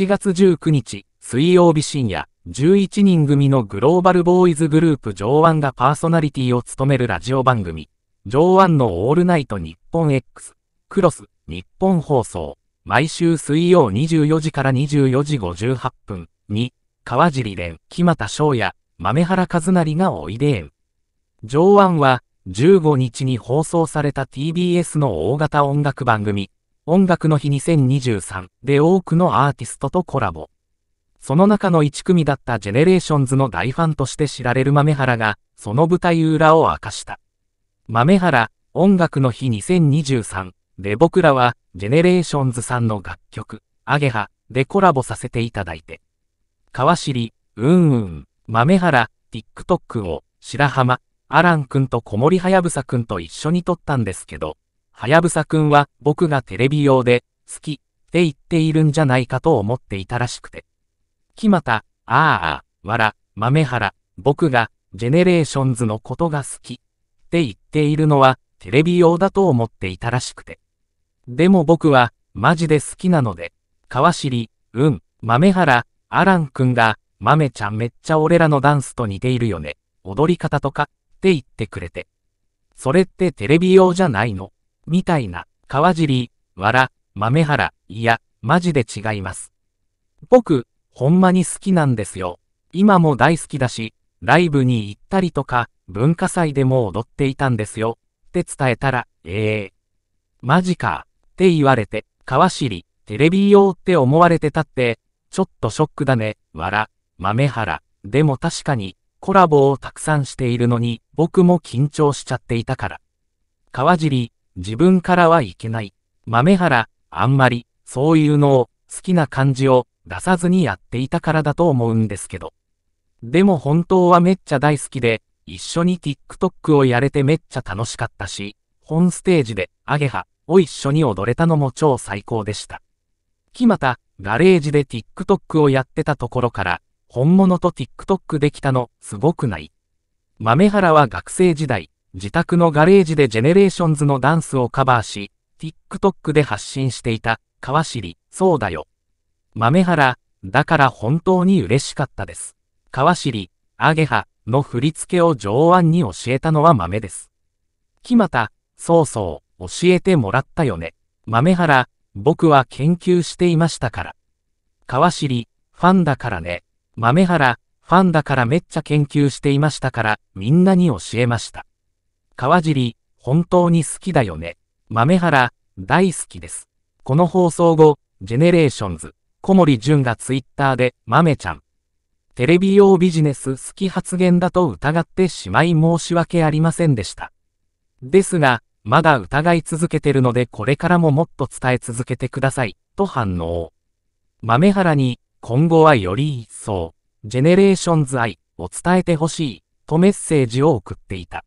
7月19日、水曜日深夜、11人組のグローバルボーイズグループ上腕がパーソナリティを務めるラジオ番組、上腕のオールナイト日本 X、クロス、日本放送、毎週水曜24時から24時58分に、川尻蓮、木又翔也、豆原和成がおいでえん。上腕は、15日に放送された TBS の大型音楽番組、音楽の日2023で多くのアーティストとコラボ。その中の1組だったジェネレーションズの大ファンとして知られる豆原が、その舞台裏を明かした。豆原、音楽の日2023で僕らは、ジェネレーションズさんの楽曲、アゲハでコラボさせていただいて。川尻、うんうん、豆原、TikTok を、白浜、アランくんと小森はやぶさくんと一緒に撮ったんですけど、はやぶさくんは僕がテレビ用で好きって言っているんじゃないかと思っていたらしくて。木た、ああ、わら、豆原、僕がジェネレーションズのことが好きって言っているのはテレビ用だと思っていたらしくて。でも僕はマジで好きなので、川尻、うん、豆原、アランくんが、豆ちゃんめっちゃ俺らのダンスと似ているよね。踊り方とかって言ってくれて。それってテレビ用じゃないのみたいな、川尻、わら、豆原、いや、マジで違います。僕、ほんまに好きなんですよ。今も大好きだし、ライブに行ったりとか、文化祭でも踊っていたんですよ、って伝えたら、ええー、マジか、って言われて、川尻、テレビ用って思われてたって、ちょっとショックだね、わら、豆原。でも確かに、コラボをたくさんしているのに、僕も緊張しちゃっていたから。川尻、自分からはいけない。豆原、あんまり、そういうのを、好きな感じを出さずにやっていたからだと思うんですけど。でも本当はめっちゃ大好きで、一緒に TikTok をやれてめっちゃ楽しかったし、本ステージで、アゲハを一緒に踊れたのも超最高でした。木また、ガレージで TikTok をやってたところから、本物と TikTok できたの、すごくない。豆原は学生時代、自宅のガレージでジェネレーションズのダンスをカバーし、TikTok で発信していた、川尻、そうだよ。豆原、だから本当に嬉しかったです。川尻、アゲハの振り付けを上腕に教えたのは豆です。木又、そうそう、教えてもらったよね。豆原、僕は研究していましたから。川尻、ファンだからね。豆原、ファンだからめっちゃ研究していましたから、みんなに教えました。川尻、本当に好きだよね。豆原、大好きです。この放送後、ジェネレーションズ、小森淳がツイッターで、豆ちゃん。テレビ用ビジネス好き発言だと疑ってしまい申し訳ありませんでした。ですが、まだ疑い続けてるのでこれからももっと伝え続けてください、と反応。豆原に、今後はより一層、ジェネレーションズ愛を伝えてほしい、とメッセージを送っていた。